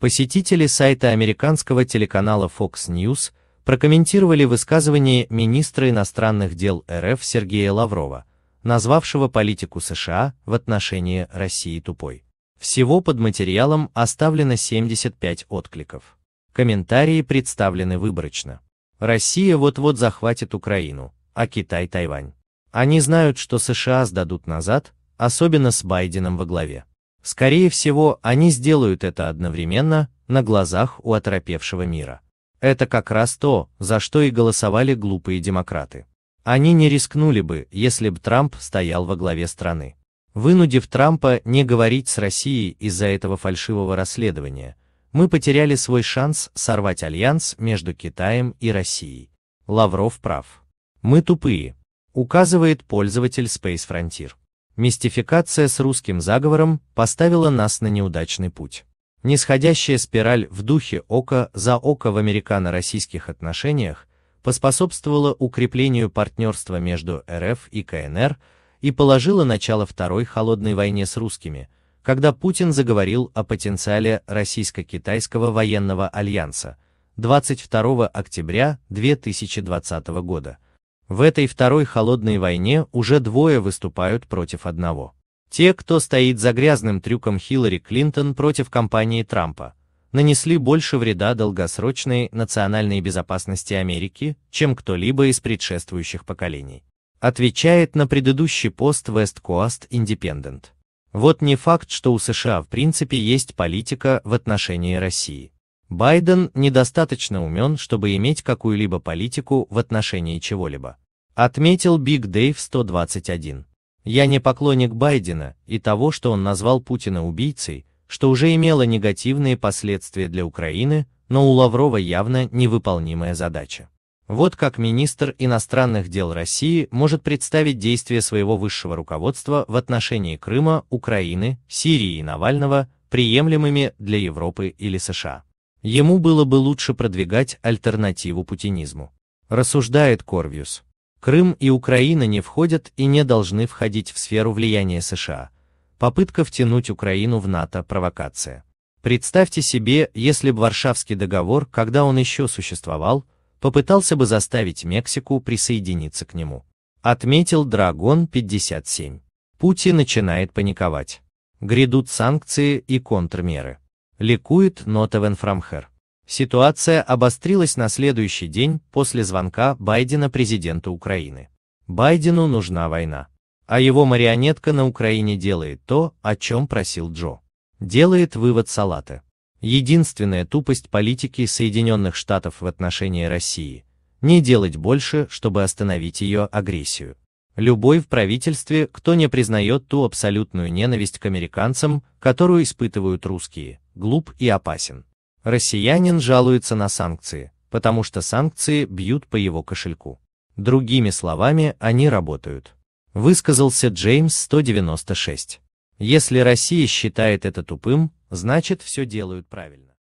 Посетители сайта американского телеканала Fox News прокомментировали высказывание министра иностранных дел РФ Сергея Лаврова, назвавшего политику США в отношении России тупой. Всего под материалом оставлено 75 откликов. Комментарии представлены выборочно. Россия вот-вот захватит Украину, а Китай – Тайвань. Они знают, что США сдадут назад, особенно с Байденом во главе. Скорее всего, они сделают это одновременно, на глазах у оторопевшего мира. Это как раз то, за что и голосовали глупые демократы. Они не рискнули бы, если бы Трамп стоял во главе страны. Вынудив Трампа не говорить с Россией из-за этого фальшивого расследования, мы потеряли свой шанс сорвать альянс между Китаем и Россией. Лавров прав. Мы тупые, указывает пользователь Space Frontier мистификация с русским заговором поставила нас на неудачный путь. Нисходящая спираль в духе око за око в американо-российских отношениях поспособствовала укреплению партнерства между РФ и КНР и положила начало Второй холодной войне с русскими, когда Путин заговорил о потенциале российско-китайского военного альянса 22 октября 2020 года, в этой второй холодной войне уже двое выступают против одного. Те, кто стоит за грязным трюком Хиллари Клинтон против компании Трампа, нанесли больше вреда долгосрочной национальной безопасности Америки, чем кто-либо из предшествующих поколений. Отвечает на предыдущий пост West Coast Independent. Вот не факт, что у США в принципе есть политика в отношении России. Байден недостаточно умен, чтобы иметь какую-либо политику в отношении чего-либо. Отметил Биг Дэйв 121. Я не поклонник Байдена и того, что он назвал Путина убийцей, что уже имело негативные последствия для Украины, но у Лаврова явно невыполнимая задача. Вот как министр иностранных дел России может представить действия своего высшего руководства в отношении Крыма, Украины, Сирии и Навального приемлемыми для Европы или США. Ему было бы лучше продвигать альтернативу путинизму. Рассуждает Корвьюс. Крым и Украина не входят и не должны входить в сферу влияния США. Попытка втянуть Украину в НАТО – провокация. Представьте себе, если бы Варшавский договор, когда он еще существовал, попытался бы заставить Мексику присоединиться к нему. Отметил Драгон 57. Путин начинает паниковать. Грядут санкции и контрмеры ликует Нотовен Фрамхер. Ситуация обострилась на следующий день после звонка Байдена президенту Украины. Байдену нужна война. А его марионетка на Украине делает то, о чем просил Джо. Делает вывод Салата. Единственная тупость политики Соединенных Штатов в отношении России – не делать больше, чтобы остановить ее агрессию. Любой в правительстве, кто не признает ту абсолютную ненависть к американцам, которую испытывают русские, глуп и опасен. Россиянин жалуется на санкции, потому что санкции бьют по его кошельку. Другими словами, они работают. Высказался Джеймс 196. Если Россия считает это тупым, значит все делают правильно.